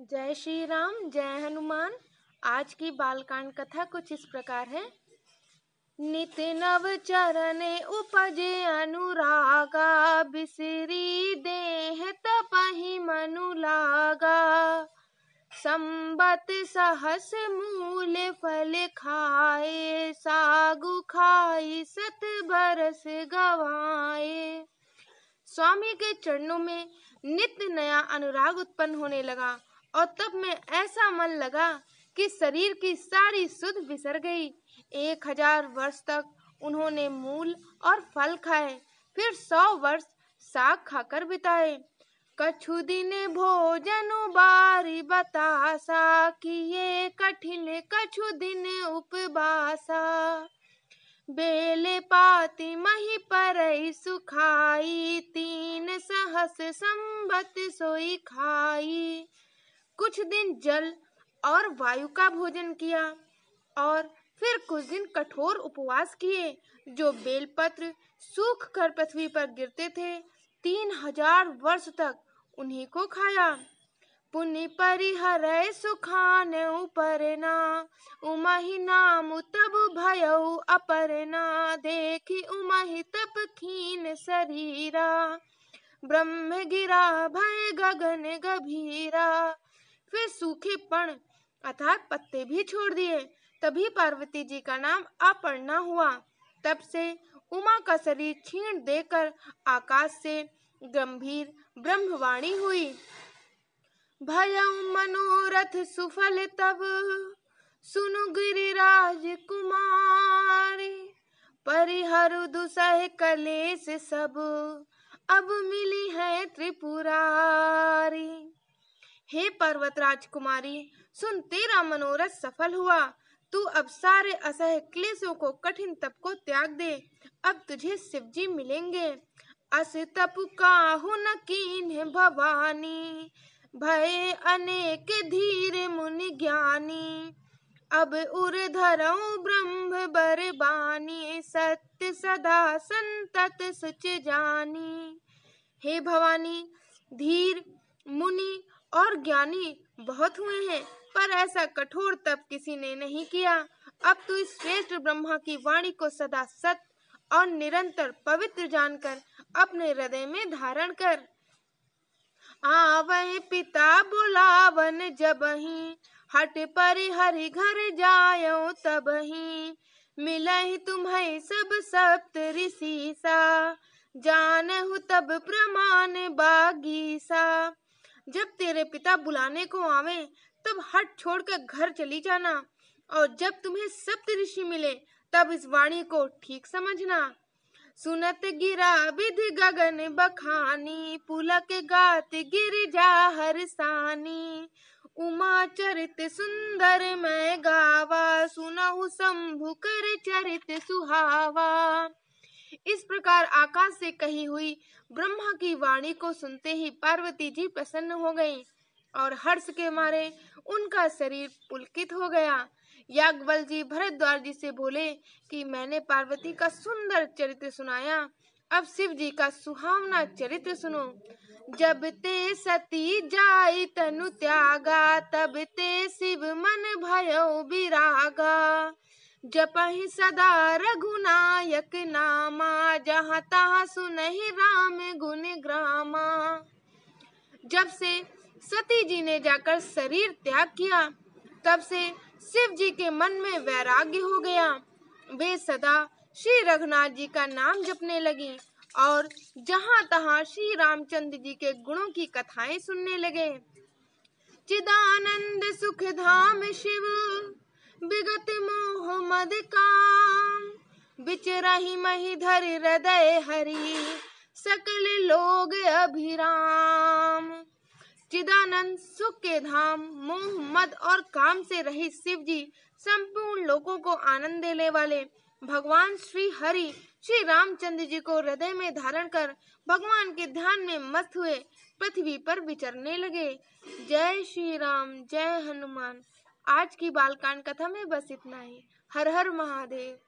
जय श्री राम जय हनुमान आज की बालकांड कथा कुछ इस प्रकार है नित नव चरण उपजे अनुरागा बिसरी देह तपही मनु लागा संबत सहस मूल फल खाए सागु खाई सत बरस गवाए स्वामी के चरणों में नित नया अनुराग उत्पन्न होने लगा और तब में ऐसा मन लगा कि शरीर की सारी सुध बिसर गई एक हजार वर्ष तक उन्होंने मूल और फल खाए फिर सौ वर्ष साग खाकर बिताए कछु दिन भोजन बारी बतासा ये कठिन कछु दिन उपवासा बेले पाती मही पर सुखाई तीन सहस संबत सोई खाई कुछ दिन जल और वायु का भोजन किया और फिर कुछ दिन कठोर उपवास किए जो बेलपत्र सूख कर पृथ्वी पर गिरते थे तीन हजार वर्ष तक उन्हीं को खाया पुण्य परिहर सुखान उपरना उमहि नाम तब भय अपरना देखी उमहि तप खीन शरीरा ब्रह्म गिरा भय गगन गभीरा फिर सूखे पण अर्थात पत्ते भी छोड़ दिए तभी पार्वती जी का नाम अपर्णा हुआ तब से उमा का शरीर छीण देकर आकाश से गंभीर ब्रह्मवाणी हुई भय मनोरथ सुफल तब सुनु गिरिराज कुमार परिहर दुसह कलेश सब अब मिली है त्रिपुरारी हे पर्वत राजकुमारी सुन तेरा मनोरथ सफल हुआ तू अब सारे असह क्लेशों को कठिन तप को त्याग दे अब तुझे शिव जी मिलेंगे अस तप काहु न कीन भवानी भय अनेक धीर मुनि ज्ञानी अब उर धरो ब्रह्म बरबानी सत्य सदा संतत सुच जानी हे भवानी धीर मुनि और ज्ञानी बहुत हुए हैं पर ऐसा कठोर तप किसी ने नहीं किया अब तू तो इस श्रेष्ठ ब्रह्मा की वाणी को सदा सत्य और निरंतर पवित्र जानकर अपने हृदय में धारण कर आवे पिता बुलावन जब ही हट पर हरि घर जायो तब ही ही तुम्हें सब सप्त ऋषि सा जानहु तब प्रमाण बागी सा जब तेरे पिता बुलाने को आवे तब हट छोड़कर घर चली जाना और जब तुम्हें सप्त ऋषि मिले तब इस वाणी को ठीक समझना सुनत गिरा विध गगन बखानी पुलक गात गिर जा हर सानी उमा चरित सुंदर मैं गावा सुनहु शंभु कर चरित सुहावा इस प्रकार आकाश से कही हुई ब्रह्मा की वाणी को सुनते ही पार्वती जी प्रसन्न हो गईं और हर्ष के मारे उनका शरीर पुलकित हो गया याग्वल जी भरद्वार जी से बोले कि मैंने पार्वती का सुंदर चरित्र सुनाया अब शिव जी का सुहावना चरित्र सुनो जब ते सती जाई तनु त्यागा तब ते शिव मन भयो बिरागा जपहि सदा रघुनायक नामा जहाँ तहाँ सुनहि राम गुण ग्रामा जब से सती जी ने जाकर शरीर त्याग किया तब से शिव जी के मन में वैराग्य हो गया वे सदा श्री रघुनाथ जी का नाम जपने लगी और जहाँ तहाँ श्री रामचंद्र जी के गुणों की कथाएं सुनने लगे चिदानंद सुख धाम शिव पद काम रही मही धर हृदय हरी सकल लोग अभिराम चिदानंद सुख के धाम मोह मद और काम से रही शिव जी संपूर्ण लोगों को आनंद देने वाले भगवान श्री हरि श्री रामचंद्र जी को हृदय में धारण कर भगवान के ध्यान में मस्त हुए पृथ्वी पर विचरने लगे जय श्री राम जय हनुमान आज की बालकांड कथा में बस इतना ही हर हर महादेव